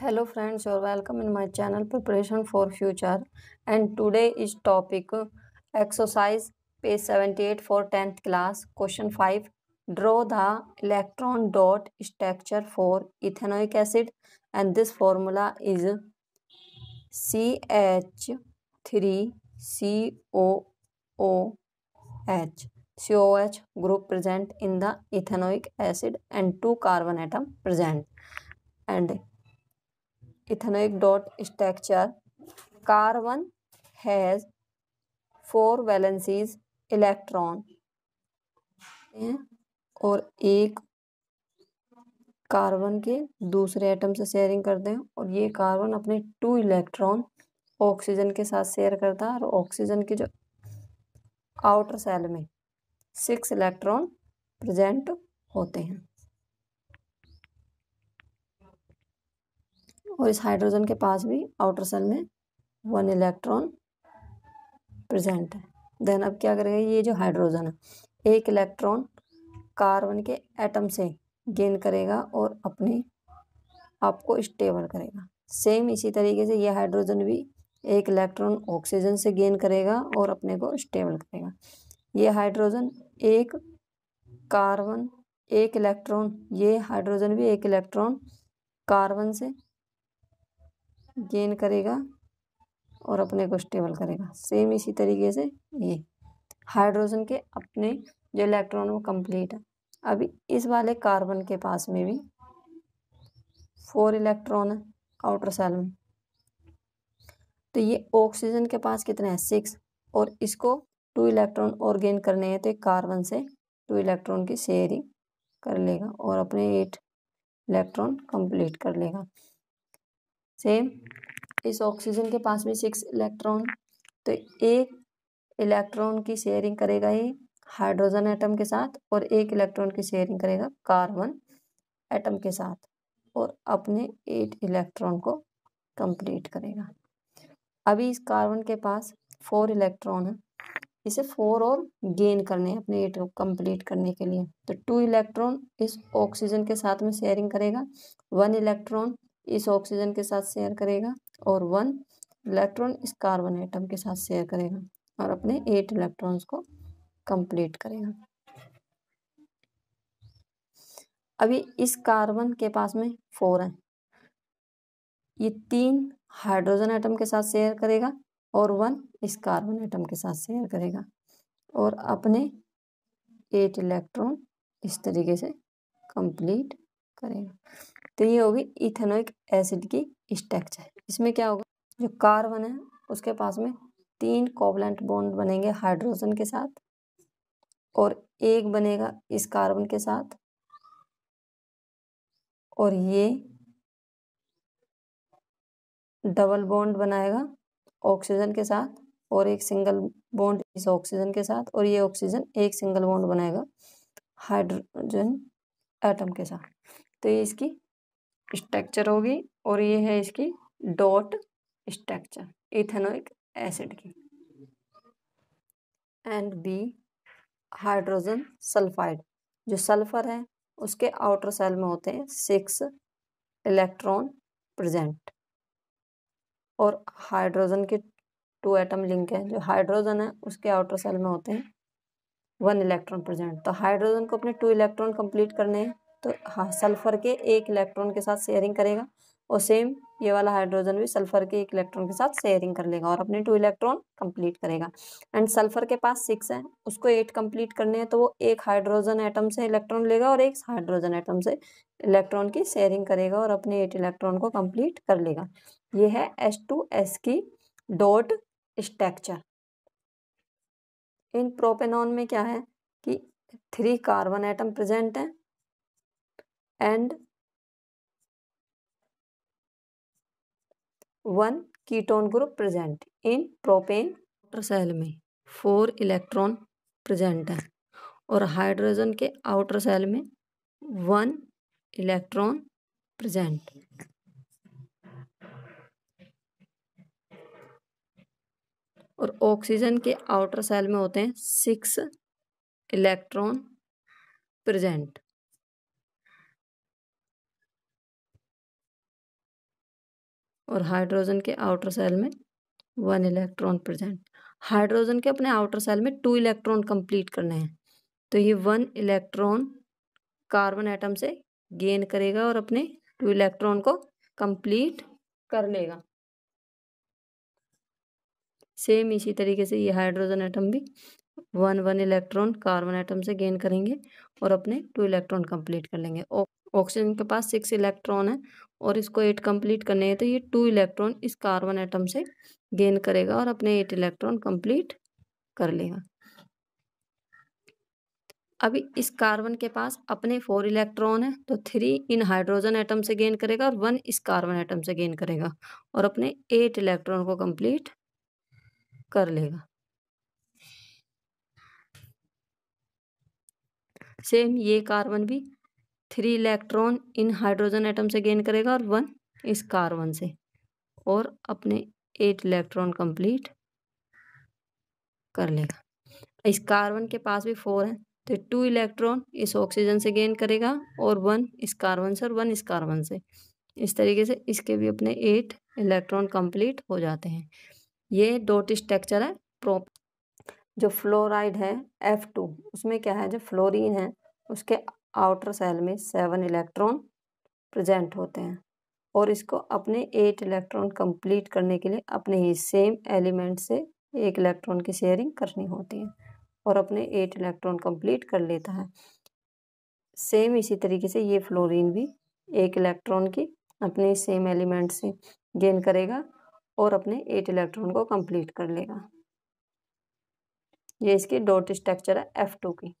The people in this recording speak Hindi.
hello friends you're welcome in my channel preparation for future and today is topic exercise page 78 for 10th class question 5 draw the electron dot structure for ethanoic acid and this formula is CH3COOH COH group present in the ethanoic acid and two carbon atom present and ethanoic dot structure carbon has four valencies electron और एक कार्बन के दूसरे एटम से शेयरिंग करते हैं और ये कार्बन अपने टू इलेक्ट्रॉन ऑक्सीजन के साथ शेयर करता है और ऑक्सीजन के जो आउटर सेल में सिक्स इलेक्ट्रॉन प्रेजेंट होते हैं और इस हाइड्रोजन के पास भी आउटर सेल में वन इलेक्ट्रॉन प्रेजेंट है देन अब क्या करेगा ये जो हाइड्रोजन है एक इलेक्ट्रॉन कार्बन के एटम से गेन करेगा और अपने आप को स्टेबल करेगा सेम इसी तरीके से ये हाइड्रोजन भी एक इलेक्ट्रॉन ऑक्सीजन से गेन करेगा और अपने को स्टेबल करेगा ये हाइड्रोजन एक कार्बन एक इलेक्ट्रॉन ये हाइड्रोजन भी एक इलेक्ट्रॉन कार्बन से गेन करेगा और अपने को स्टेबल करेगा सेम इसी तरीके से ये हाइड्रोजन के अपने जो इलेक्ट्रॉन वो कंप्लीट है अभी इस वाले कार्बन के पास में भी फोर इलेक्ट्रॉन है आउटर सेल में तो ये ऑक्सीजन के पास कितने हैं सिक्स और इसको टू इलेक्ट्रॉन और गेन करने हैं तो कार्बन से टू इलेक्ट्रॉन की शेयरिंग कर लेगा और अपने एट इलेक्ट्रॉन कंप्लीट कर लेगा से इस ऑक्सीजन के पास में सिक्स इलेक्ट्रॉन तो एक इलेक्ट्रॉन की शेयरिंग करेगा ये हाइड्रोजन एटम के साथ और एक इलेक्ट्रॉन की शेयरिंग करेगा कार्बन एटम के साथ और अपने एट इलेक्ट्रॉन को कंप्लीट करेगा अभी इस कार्बन के पास फोर इलेक्ट्रॉन है इसे फोर और गेन करने हैं अपने एट कंप्लीट करने के लिए तो टू इलेक्ट्रॉन इस ऑक्सीजन के साथ में शेयरिंग करेगा वन इलेक्ट्रॉन इस ऑक्सीजन के साथ शेयर करेगा और वन इलेक्ट्रॉन इस कार्बन आइटम के साथ शेयर करेगा और अपने एट इलेक्ट्रॉन्स को कंप्लीट करेगा अभी इस कार्बन के पास में फोर है ये तीन हाइड्रोजन आइटम के साथ शेयर करेगा और वन इस कार्बन आइटम के साथ शेयर करेगा और अपने एट इलेक्ट्रॉन इस तरीके से कंप्लीट करेगा तो ये होगी इथेनोइक एसिड की स्ट्रक्चर इसमें क्या होगा जो कार्बन है उसके पास में तीन कोवलेंट बॉन्ड बनेंगे हाइड्रोजन के साथ और एक बनेगा इस कार्बन के साथ और ये डबल बॉन्ड बनाएगा ऑक्सीजन के साथ और एक सिंगल बॉन्ड इस ऑक्सीजन के साथ और ये ऑक्सीजन एक सिंगल बॉन्ड बनाएगा हाइड्रोजन एटम के साथ तो ये इसकी स्ट्रक्चर होगी और ये है इसकी डॉट स्ट्रक्चर इथेनोइक एसिड की एंड बी हाइड्रोजन सल्फाइड जो सल्फर है उसके आउटर सेल में होते हैं सिक्स इलेक्ट्रॉन प्रेजेंट और हाइड्रोजन के टू एटम लिंक है जो हाइड्रोजन है उसके आउटर सेल में होते हैं वन इलेक्ट्रॉन प्रेजेंट तो हाइड्रोजन को अपने टू इलेक्ट्रॉन कंप्लीट करने हैं तो हाँ सल्फर के एक इलेक्ट्रॉन के साथ शेयरिंग करेगा और सेम ये वाला हाइड्रोजन भी सल्फर के एक इलेक्ट्रॉन के साथ शेयरिंग कर लेगा और अपने टू इलेक्ट्रॉन कंप्लीट करेगा एंड सल्फर के पास सिक्स है उसको एट कंप्लीट करने हैं तो वो एक हाइड्रोजन एटम से इलेक्ट्रॉन लेगा और एक हाइड्रोजन एटम से इलेक्ट्रॉन की शेयरिंग करेगा और अपने एट इलेक्ट्रॉन को कम्प्लीट कर लेगा ये है एस टू एस की डॉट स्ट्रक्चर इन प्रोपेनॉन में क्या है कि थ्री कार्बन एटम प्रेजेंट हैं and one ketone group present इन प्रोपेन सेल में फोर इलेक्ट्रॉन प्रेजेंट है और हाइड्रोजन के आउटर सेल में वन इलेक्ट्रॉन प्रेजेंट और ऑक्सीजन के आउटर सेल में होते हैं सिक्स इलेक्ट्रॉन प्रेजेंट और हाइड्रोजन के आउटर सेल में वन इलेक्ट्रॉन प्रेजेंट हाइड्रोजन के अपने आउटर सेल में टू इलेक्ट्रॉन कंप्लीट करने हैं तो ये वन इलेक्ट्रॉन कार्बन एटम से गेन करेगा और अपने टू इलेक्ट्रॉन को कंप्लीट कर लेगा सेम इसी तरीके से ये हाइड्रोजन एटम भी one one electron carbon atom से गेन करेंगे और अपने टू इलेक्ट्रॉन कंप्लीट कर लेंगे ऑक्सीजन के पास सिक्स इलेक्ट्रॉन है और इसको एट कंप्लीट करने हैं तो ये टू इलेक्ट्रॉन इस कार्बन एटम से गेन करेगा और अपने एट इलेक्ट्रॉन कंप्लीट कर लेगा अभी इस कार्बन के पास अपने फोर इलेक्ट्रॉन है तो थ्री इन हाइड्रोजन एटम से गेन करेगा और वन इस कार्बन एटम से गेन करेगा और अपने एट इलेक्ट्रॉन को कंप्लीट कर लेगा सेम ये कार्बन भी थ्री इलेक्ट्रॉन इन हाइड्रोजन एटम से गेन करेगा और वन इस कार्बन से और अपने एट इलेक्ट्रॉन कंप्लीट कर लेगा इस कार्बन के पास भी फोर है तो टू इलेक्ट्रॉन इस ऑक्सीजन से गेन करेगा और वन इस कार्बन से और वन इस कार्बन से इस तरीके से इसके भी अपने एट इलेक्ट्रॉन कंप्लीट हो जाते हैं ये डोट स्ट्रक्चर है प्रोप जो फ्लोराइड है एफ टू उसमें क्या है जो फ्लोरीन है उसके आउटर सेल में सेवन इलेक्ट्रॉन प्रेजेंट होते हैं और इसको अपने एट इलेक्ट्रॉन कंप्लीट करने के लिए अपने ही सेम एलिमेंट से एक इलेक्ट्रॉन की शेयरिंग करनी होती है और अपने एट इलेक्ट्रॉन कंप्लीट कर लेता है सेम इसी तरीके से ये फ्लोरीन भी एक इलेक्ट्रॉन की अपने सेम एलिमेंट से गेन करेगा और अपने एट इलेक्ट्रॉन को कंप्लीट कर लेगा ये इसकी डॉट स्ट्रक्चर है एफ टू की